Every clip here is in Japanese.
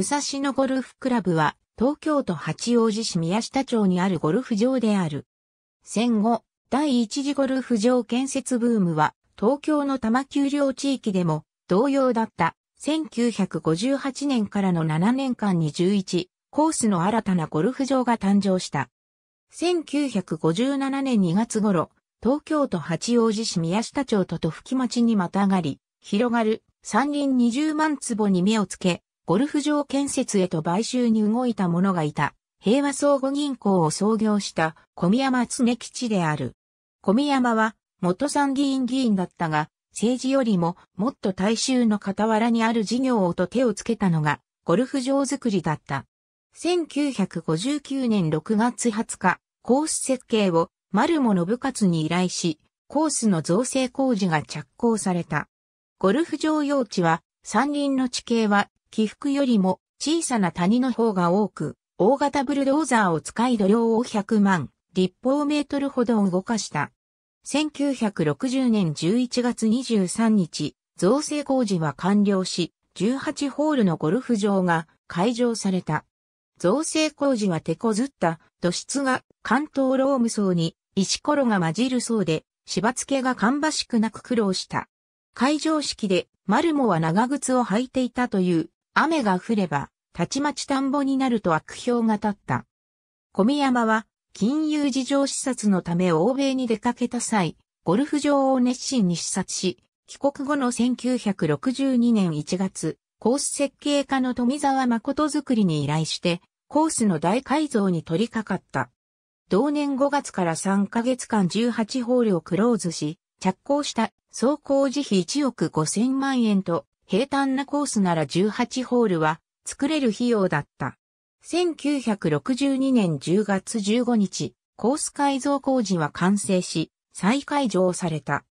武蔵野ゴルフクラブは、東京都八王子市宮下町にあるゴルフ場である。戦後、第一次ゴルフ場建設ブームは、東京の多摩丘陵地域でも同様だった。1958年からの7年間に11コースの新たなゴルフ場が誕生した。1957年2月頃、東京都八王子市宮下町と戸吹町にまたがり、広がる山林20万坪に目をつけ、ゴルフ場建設へと買収に動いた者がいた、平和相互銀行を創業した小宮山常吉である。小宮山は元参議院議員だったが、政治よりももっと大衆の傍らにある事業をと手をつけたのが、ゴルフ場作りだった。1959年6月20日、コース設計を丸も信勝に依頼し、コースの造成工事が着工された。ゴルフ場用地は、山林の地形は起伏よりも小さな谷の方が多く、大型ブルドーザーを使い土量を100万立方メートルほど動かした。1960年11月23日、造成工事は完了し、18ホールのゴルフ場が開場された。造成工事は手こずった土質が関東ローム層に石ころが混じるそうで、芝付けが芳しくなく苦労した。会場式でマルモは長靴を履いていたという雨が降れば、たちまち田んぼになると悪評が立った。小宮山は、金融事情視察のため欧米に出かけた際、ゴルフ場を熱心に視察し、帰国後の1962年1月、コース設計家の富澤誠作りに依頼して、コースの大改造に取り掛かった。同年5月から3ヶ月間18ホールをクローズし、着工した総工事費1億5000万円と平坦なコースなら18ホールは作れる費用だった。1962年10月15日、コース改造工事は完成し、再開場された。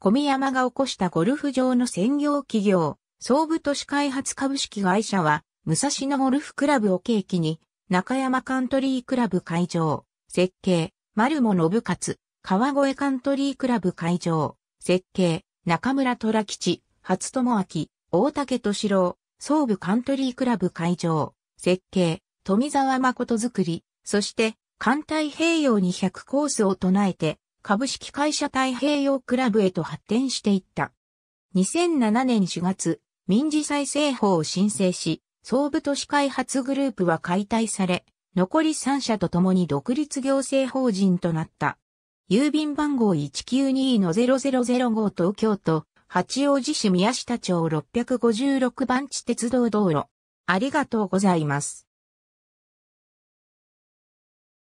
小宮山が起こしたゴルフ場の専業企業、総武都市開発株式会社は、武蔵野ゴルフクラブを契機に、中山カントリークラブ会場、設計、丸も信勝、川越カントリークラブ会場、設計、中村虎吉、初友明、大竹敏郎、総武カントリークラブ会場、設計、富沢誠作り、そして、環太平洋に100コースを唱えて、株式会社太平洋クラブへと発展していった。2007年4月、民事再生法を申請し、総武都市開発グループは解体され、残り3社と共に独立行政法人となった。郵便番号192の0005東京都八王子市宮下町656番地鉄道道路。ありがとうございます。